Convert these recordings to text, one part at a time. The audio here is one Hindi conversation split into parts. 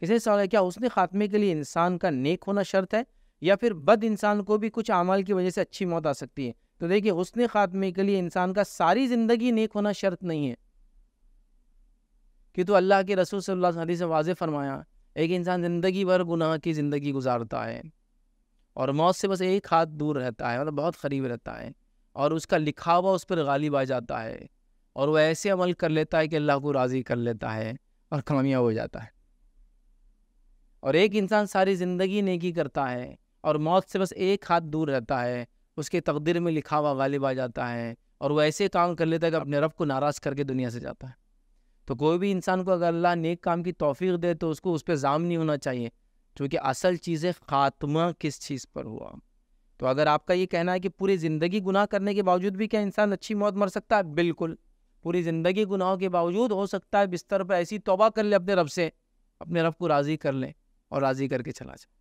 किसी सवाल है क्या उसने खात्मे के लिए इंसान का नेक होना शर्त है या फिर बद इंसान को भी कुछ अमाल की वजह से अच्छी मौत आ सकती है तो देखिए उसने खात्मे के लिए इंसान का सारी ज़िंदगी नेक होना शर्त नहीं है कि तो अल्लाह के रसूल सल्लल्लाहु अलैहि वसल्लम वाज फरमाया एक इंसान ज़िंदगी भर गुनाह की ज़िंदगी गुजारता है और मौत से बस एक हाथ दूर रहता है मतलब बहुत करीब रहता है और उसका लिखा हुआ उस पर गालिब आ जाता है और वह ऐसे अमल कर लेता है कि अल्लाह को राज़ी कर लेता है और कामयाब हो जाता है और एक इंसान सारी ज़िंदगी नेकी करता है और मौत से बस एक हाथ दूर रहता है उसके तकदीर में लिखा हुआ गालिब आ जाता है और वो ऐसे काम कर लेता है कि अपने रब को नाराज़ करके दुनिया से जाता है तो कोई भी इंसान को अगर अल्लाह नेक काम की तोफ़ी दे तो उसको उस पर जाम नहीं होना चाहिए क्योंकि असल चीज़ें ख़ात्मा किस चीज़ पर हुआ तो अगर आपका ये कहना है कि पूरी ज़िंदगी गुनाह करने के बावजूद भी क्या इंसान अच्छी मौत मर सकता है बिल्कुल पूरी ज़िंदगी गुनाहों के बावजूद हो सकता है बिस्तर पर ऐसी तोबा कर ले अपने रब से अपने रब को राज़ी कर लें और राज़ी करके चला जाए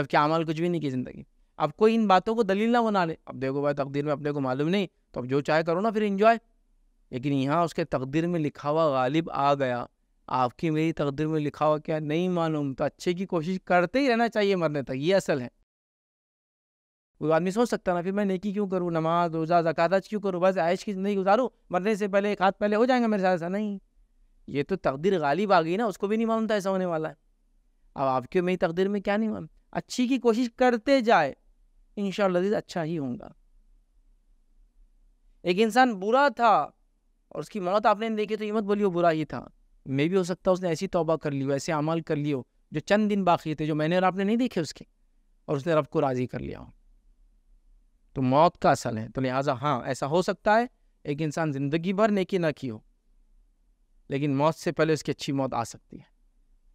जबकि अमल कुछ भी नहीं की ज़िंदगी अब कोई इन बातों को दलील ना बना ले अब देखो भाई तकदीर में अपने को मालूम नहीं तो अब जो चाहे करो ना फिर इन्जॉय लेकिन यहाँ उसके तकदीर में लिखा हुआ गालिब आ गया आपकी मेरी तकदीर में लिखा हुआ क्या नहीं मालूम तो अच्छे की कोशिश करते ही रहना चाहिए मरने तक ये असल है कोई आदमी सोच सकता ना फिर मैं नेकी क्यों करूँ नमाज रोज़ा जक़ात क्यों करूँ बस आयश की ज़िंदगी गुजारूँ मरने से पहले एक हाथ पहले हो जाएंगे मेरे साथ ऐसा नहीं ये तो तकदीर गालिब आ गई ना उसको भी नहीं मालूम था ऐसा होने वाला है अब आपके मेरी तकदीर में क्या नहीं हुआ अच्छी की कोशिश करते जाए इन शजीज अच्छा ही होगा एक इंसान बुरा था और उसकी मौत आपने देखी तो ये मत बोलियो बुरा ही था मैं भी हो सकता उसने ऐसी तोबा कर लियो ऐसे अमल कर लियो जो चंद दिन बाकी थे जो मैंने और आपने नहीं देखे उसके और उसने रब को राज़ी कर लिया हो तो मौत का असल है तो लिहाजा हाँ ऐसा हो सकता है एक इंसान ज़िंदगी भर नेकी ना की हो लेकिन मौत से पहले उसकी अच्छी मौत आ सकती है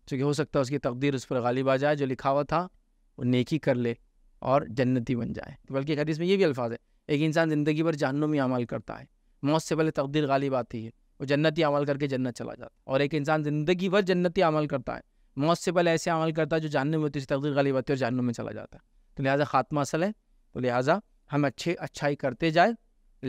चूँकि तो हो सकता है उसकी तकदीर उस पर गालिब आ जाए जो लिखा हुआ था वो नेकी कर ले और जन्नती बन जाए तो बल्कि हदीस में ये भी अल्फाज है एक इंसान ज़िंदगी भर जानों में अमल करता है मौत से पहले तकदीर गालिब आती है वो जन्नती अमल करके जन्नत चला जाता है और एक इंसान ज़िंदगी भर जन्नती अमल करता है मौत से पहले ऐसे अमल करता है जो जानने में होती है तकदीर गालिब आती है और जानों में चला जाता है तो लिहाजा खात्मा असल है तो लिहाजा हम अच्छे अच्छाई करते जाए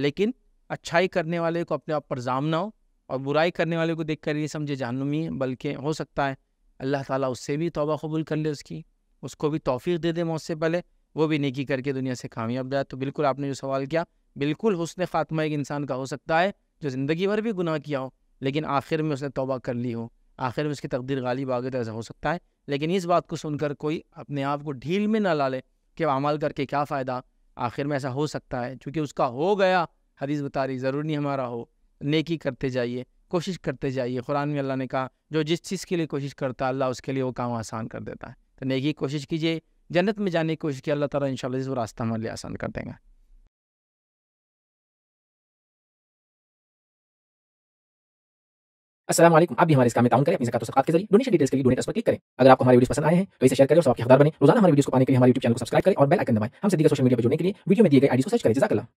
लेकिन अच्छाई करने वाले को अपने आप पर जाम ना हो और बुराई करने वाले को देख कर ये समझे जानूमी बल्कि हो सकता है अल्लाह ताला उससे भी तोबा कबूल कर ले उसकी उसको भी तोफ़ी दे दे मौत से पहले वो भी नेकी करके दुनिया से कामयाब जाए तो बिल्कुल आपने जो सवाल किया बिल्कुल हुसन ख़ात्मा एक इंसान का हो सकता है जो ज़िंदगी भर भी गुनाह किया हो लेकिन आखिर में उसने तोबा कर ली हो आखिर में उसकी तकदीर गालिब आगे तो ऐसा हो सकता है लेकिन इस बात को सुनकर कोई अपने आप को ढील में ना ला ले कि अमल करके क्या फ़ायदा आखिर में ऐसा हो सकता है क्योंकि उसका हो गया हदीस बता रही ज़रूर नहीं हमारा हो नेकी करते जाइए कोशिश करते जाइए कुरान में अल्लाह ने कहा जो जिस चीज़ के लिए कोशिश करता है अल्लाह उसके लिए वो काम आसान कर देता है तो नेकी कोशिश कीजिए जन्नत में जाने की कोशिश की अल्लाह ताला इंशाल्लाह इस रास्ता हमारे लिए आसान कर देगा असलम आप भी हमारे इस काम में ताउन करें अपनी जकातों सकात के जरिए डोनेशन डिटेल्स के लिए डोनेट पर क्लिक करें अगर आपको हमारी वीडियो पसंद आए हैं तो इसे शेयर करें और सबके हकदार बने रोजाना हमारे वीडियो को पाने के लिए हमारे यूट्यूब चैनल को सब्सक्राइब करें और बेल आइकन दबाएं हम दीगर सोशल मीडिया पर जुड़ने के लिए वीडियो में दिए गए आईडी को सर्च करें जजाकला